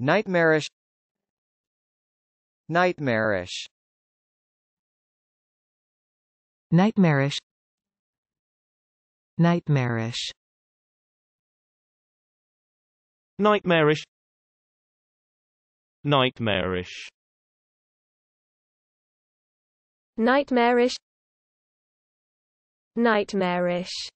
Nightmarish Nightmarish Nightmarish Nightmarish Nightmarish Nightmarish Nightmarish Nightmarish